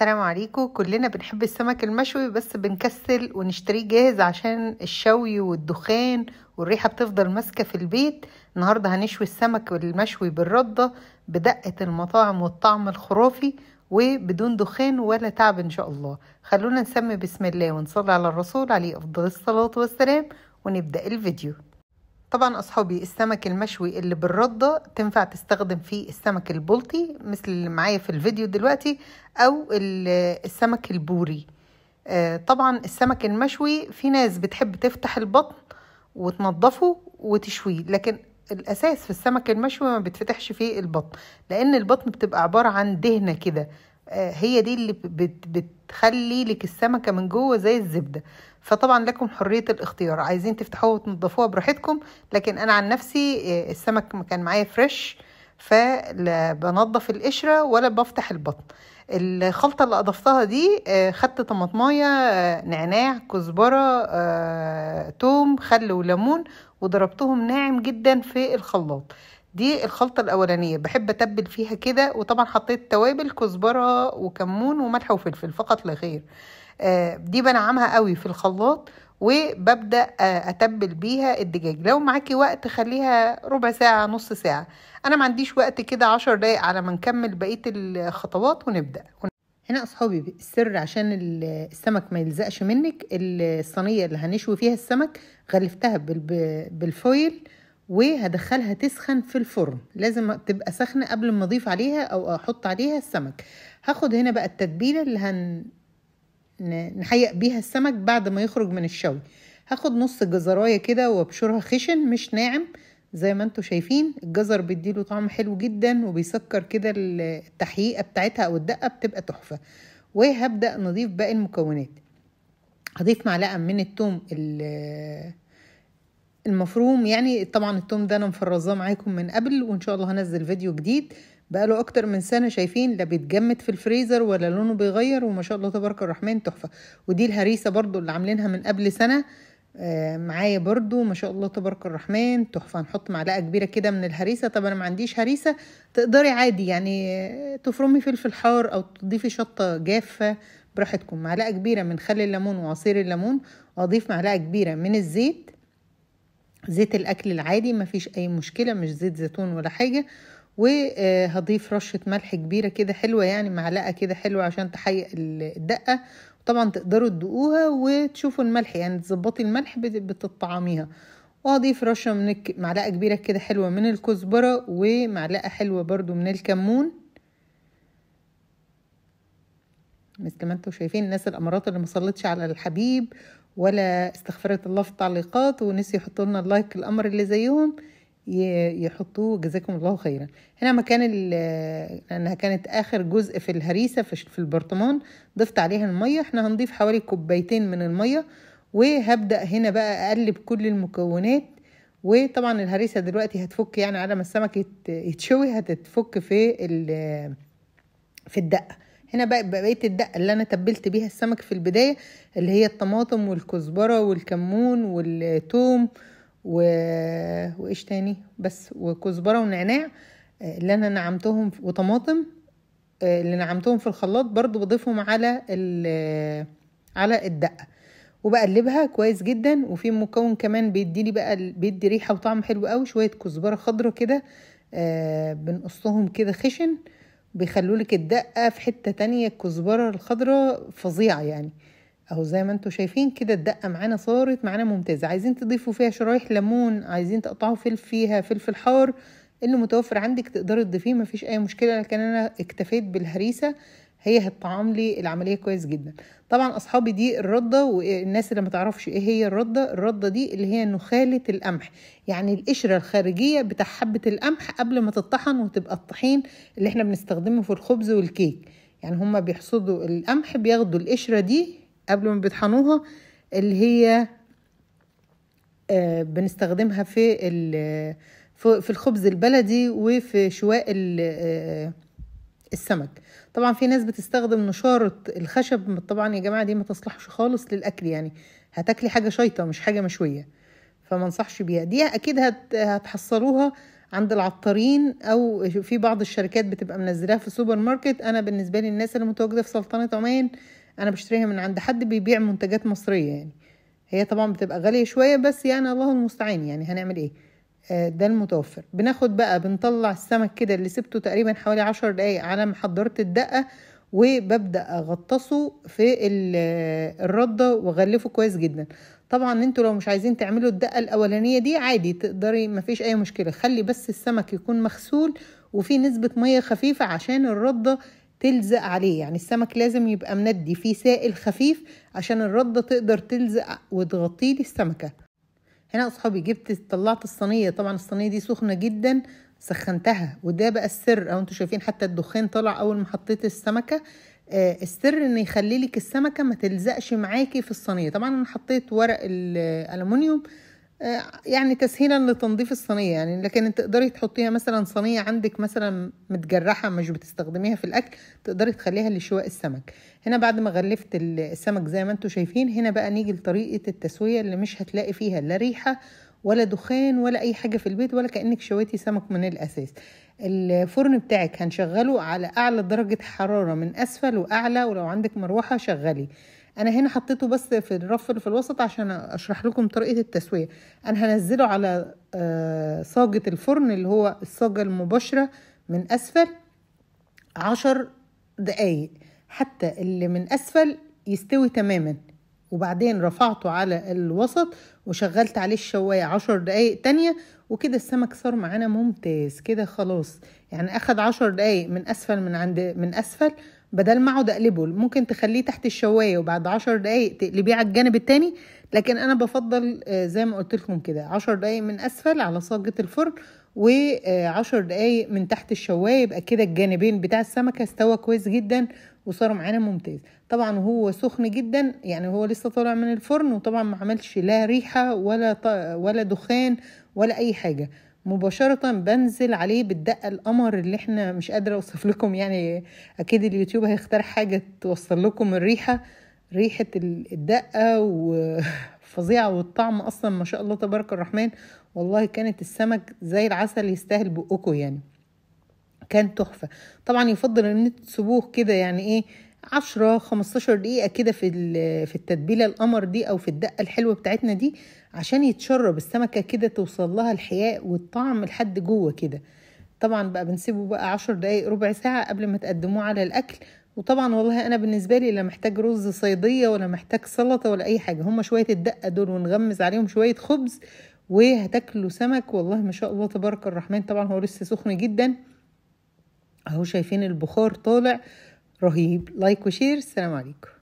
السلام عليكم كلنا بنحب السمك المشوي بس بنكسل ونشتريه جاهز عشان الشوي والدخان والريحه بتفضل ماسكه في البيت النهارده هنشوي السمك المشوي بالرده بدقه المطاعم والطعم الخرافي وبدون دخان ولا تعب ان شاء الله خلونا نسمي بسم الله ونصلي على الرسول عليه افضل الصلاه والسلام ونبدا الفيديو طبعا أصحابي السمك المشوي اللي بالردة تنفع تستخدم فيه السمك البلطي مثل اللي معايا في الفيديو دلوقتي أو السمك البوري آه، طبعا السمك المشوي في ناس بتحب تفتح البطن وتنظفه وتشويه لكن الأساس في السمك المشوي ما بتفتحش فيه البطن لأن البطن بتبقى عبارة عن دهنة كده هي دي اللي بتخلي لك السمكة من جوه زي الزبدة فطبعا لكم حرية الاختيار عايزين تفتحوها وتنضفوها براحتكم لكن انا عن نفسي آه، السمك كان معايا فريش فلا بنضف القشرة ولا بفتح البطن الخلطة اللي أضفتها دي آه، خدت طماطماية آه، نعناع كزبرة توم خل وليمون وضربتهم ناعم جدا في الخلاط دي الخلطة الأولانية بحب أتبل فيها كده وطبعا حطيت توابل كزبرة وكمون وملح وفلفل فقط لا غير آه، دي بنعمها قوي في الخلاط وببدأ آه، أتبل بيها الدجاج لو معاكي وقت خليها ربع ساعة نص ساعة أنا ما عنديش وقت كده عشر دقايق على ما نكمل بقية الخطوات ونبدأ هنا أصحابي السر عشان السمك ما يلزقش منك الصينية اللي هنشوي فيها السمك غلفتها بالفويل وهدخلها تسخن في الفرن لازم تبقى سخنة قبل ما اضيف عليها او احط عليها السمك هاخد هنا بقى التتبيلة اللي هن نحيق بيها السمك بعد ما يخرج من الشوي هاخد نص جزراية كده وابشرها خشن مش ناعم زي ما انتم شايفين الجزر بيديله طعم حلو جدا وبيسكر كده التحقيقه بتاعتها او الدقه بتبقى تحفه وهبدا نضيف باقي المكونات هضيف معلقه من التوم المفروم يعني طبعا التوم ده انا مفرزاه معاكم من قبل وان شاء الله هنزل فيديو جديد بقاله اكتر من سنه شايفين لا بيتجمد في الفريزر ولا لونه بيغير وما شاء الله تبارك الرحمن تحفه ودي الهريسه برضو اللي عاملينها من قبل سنه آه، معايا برضو ما شاء الله تبارك الرحمن تحفه هنحط معلقه كبيره كده من الهريسه طب انا ما عنديش هريسه تقدري عادي يعني آه، تفرمي فلفل حار او تضيفي شطه جافه براحتكم معلقه كبيره من خل الليمون وعصير الليمون واضيف معلقه كبيره من الزيت زيت الاكل العادي مفيش اي مشكله مش زيت زيتون ولا حاجه وهضيف رشه ملح كبيره كده حلوه يعني معلقه كده حلوه عشان تحيق الدقه طبعا تقدروا تدوقوها وتشوفوا الملح يعني تظبطي الملح بتطعميها واضيف رشه من معلقه كبيره كده حلوه من الكزبره ومعلقه حلوه برضو من الكمون مثل ما انتم شايفين الناس الامارات اللي مصلتش على الحبيب ولا استغفرت الله في التعليقات ونسي يحطوا لنا اللايك الامر اللي زيهم يحطوه جزاكم الله خيرا هنا مكان لانها كانت اخر جزء في الهريسه في البرطمان ضفت عليها الميه احنا هنضيف حوالي كوبايتين من الميه وهبدا هنا بقى اقلب كل المكونات وطبعا الهريسه دلوقتي هتفك يعني على ما السمك يتشوي هتتفك في في الدقه هنا بقى بقيت الدقه اللي انا تبلت بيها السمك في البدايه اللي هي الطماطم والكزبره والكمون والثوم و... وايش تاني بس وكزبره ونعناع آه، اللي انا نعمتهم وطماطم آه، اللي نعمتهم في الخلاط برضو بضيفهم على ال... آه، على الدقه وبقلبها كويس جدا وفي مكون كمان بيديني بقى بيدي ريحه وطعم حلو قوي شويه كزبره خضره كده بنقصهم كده خشن آه بيخلولك الدقة في حتة تانية الكزبرة الخضراء فظيعة يعني اهو زي ما انتوا شايفين كده الدقة معانا صارت معانا ممتازة عايزين تضيفوا فيها شرايح ليمون عايزين تقطعوا فلفل فيها فلفل حار اللي متوفر عندك تقدر تضيفيه مفيش اي مشكلة لكن انا اكتفيت بالهريسة هي هتطعم لي العمليه كويس جدا طبعا اصحابي دي الرده والناس اللي ما تعرفش ايه هي الرده الرده دي اللي هي نخاله القمح يعني القشره الخارجيه بتاع حبه القمح قبل ما تطحن وتبقى الطحين اللي احنا بنستخدمه في الخبز والكيك يعني هما بيحصدوا القمح بياخدوا القشره دي قبل ما بيطحنوها اللي هي آه، بنستخدمها في في الخبز البلدي وفي شواء آه، السمك طبعا في ناس بتستخدم نشارة الخشب طبعا يا جماعة دي ما تصلحش خالص للأكل يعني هتاكلي حاجة شيطة مش حاجة مشوية فما انصحش بيها دي أكيد هتحصلوها عند العطارين او في بعض الشركات بتبقى منزلاها في سوبر ماركت انا بالنسبه لي الناس اللي متواجده في سلطنه عمان انا بشتريها من عند حد بيبيع منتجات مصريه يعني هي طبعا بتبقى غاليه شويه بس يعني الله المستعان يعني هنعمل ايه آه، ده المتوفر بناخد بقى بنطلع السمك كده اللي سبته تقريبا حوالي عشر دقايق على ما حضرت الدقة وببدأ أغطسه في آه، الردة وأغلفه كويس جدا طبعا انتوا لو مش عايزين تعملوا الدقة الأولانية دي عادي تقدري مفيش أي مشكلة خلي بس السمك يكون مغسول وفي نسبة مية خفيفة عشان الردة تلزق عليه يعني السمك لازم يبقى مندي فيه سائل خفيف عشان الردة تقدر تلزق وتغطيه السمكة هنا اصحابي جبت طلعت الصينيه طبعا الصينيه دي سخنه جدا سخنتها وده بقى السر او انتوا شايفين حتى الدخان طلع اول ما حطيت السمكه آه السر ان يخلي لك السمكه ما تلزقش معاكي في الصينيه طبعا انا حطيت ورق الالومنيوم آه، يعني تسهيلا لتنظيف الصينيه يعني لكن تقدري تحطيها مثلا صينيه عندك مثلا متجرحه مش بتستخدميها في الاكل تقدري تخليها لشواء السمك هنا بعد ما غلفت السمك زي ما انتم شايفين هنا بقى نيجي لطريقه التسويه اللي مش هتلاقي فيها لا ريحه ولا دخان ولا اي حاجه في البيت ولا كانك شويتي سمك من الاساس الفرن بتاعك هنشغله على اعلى درجه حراره من اسفل واعلى ولو عندك مروحه شغلي انا هنا حطيته بس في الرف في الوسط عشان اشرح لكم طريقه التسويه انا هنزله على آه، صاجه الفرن اللي هو الصاجه المباشره من اسفل عشر دقايق حتى اللي من اسفل يستوي تماما وبعدين رفعته على الوسط وشغلت عليه الشوايه عشر دقايق تانية وكده السمك صار معانا ممتاز كده خلاص يعني اخد عشر دقايق من اسفل من عند من اسفل بدل ما اقعد اقلبه ممكن تخليه تحت الشوايه وبعد عشر دقايق تقلبيه على الجانب التاني لكن انا بفضل آه، زي ما قلت لكم كده عشر دقايق من اسفل على صاجه الفرن وعشر دقايق من تحت الشوايه يبقى كده الجانبين بتاع السمكه استوى كويس جدا وصار معانا ممتاز طبعا هو سخن جدا يعني هو لسه طالع من الفرن وطبعا ما عملش لا ريحه ولا ولا دخان ولا اي حاجه مباشرة بنزل عليه بالدقة القمر اللي احنا مش قادرة اوصف لكم يعني اكيد اليوتيوب هيختار حاجة توصل لكم الريحة ريحة الدقة وفظيعة والطعم اصلا ما شاء الله تبارك الرحمن والله كانت السمك زي العسل يستاهل بقكم يعني كان تحفة طبعا يفضل ان تسبوه كده يعني ايه عشرة خمستاشر دقيقة كده في في التتبيلة القمر دي أو في الدقة الحلوة بتاعتنا دي عشان يتشرب السمكة كده توصل لها الحياء والطعم لحد جوه كده طبعا بقى بنسيبه بقى عشر دقايق ربع ساعة قبل ما تقدموه على الأكل وطبعا والله أنا بالنسبة لي لا محتاج رز صيدية ولا محتاج سلطة ولا أي حاجة هما شوية الدقة دول ونغمز عليهم شوية خبز وهتاكلوا سمك والله ما شاء الله تبارك الرحمن طبعا هو لسه سخن جدا اهو شايفين البخار طالع رهيب لايك وشير السلام عليكم